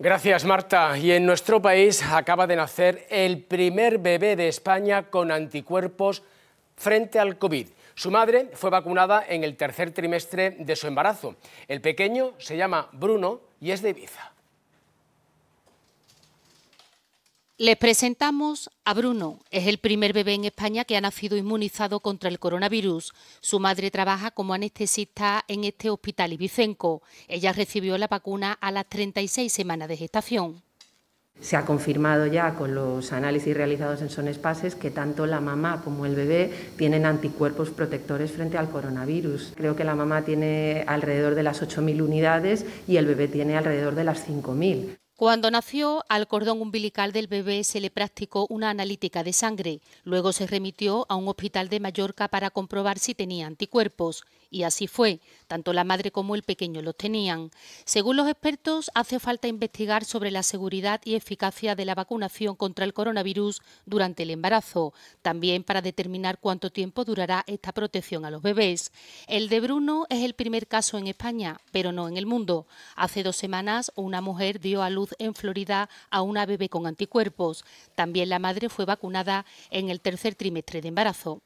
Gracias, Marta. Y en nuestro país acaba de nacer el primer bebé de España con anticuerpos frente al COVID. Su madre fue vacunada en el tercer trimestre de su embarazo. El pequeño se llama Bruno y es de Ibiza. Les presentamos a Bruno. Es el primer bebé en España que ha nacido inmunizado contra el coronavirus. Su madre trabaja como anestesista en este hospital ibicenco. Ella recibió la vacuna a las 36 semanas de gestación. Se ha confirmado ya con los análisis realizados en Sonespases que tanto la mamá como el bebé tienen anticuerpos protectores frente al coronavirus. Creo que la mamá tiene alrededor de las 8.000 unidades y el bebé tiene alrededor de las 5.000. Cuando nació, al cordón umbilical del bebé se le practicó una analítica de sangre. Luego se remitió a un hospital de Mallorca para comprobar si tenía anticuerpos. Y así fue, tanto la madre como el pequeño los tenían. Según los expertos, hace falta investigar sobre la seguridad y eficacia de la vacunación contra el coronavirus durante el embarazo, también para determinar cuánto tiempo durará esta protección a los bebés. El de Bruno es el primer caso en España, pero no en el mundo. Hace dos semanas una mujer dio a luz en Florida a una bebé con anticuerpos. También la madre fue vacunada en el tercer trimestre de embarazo.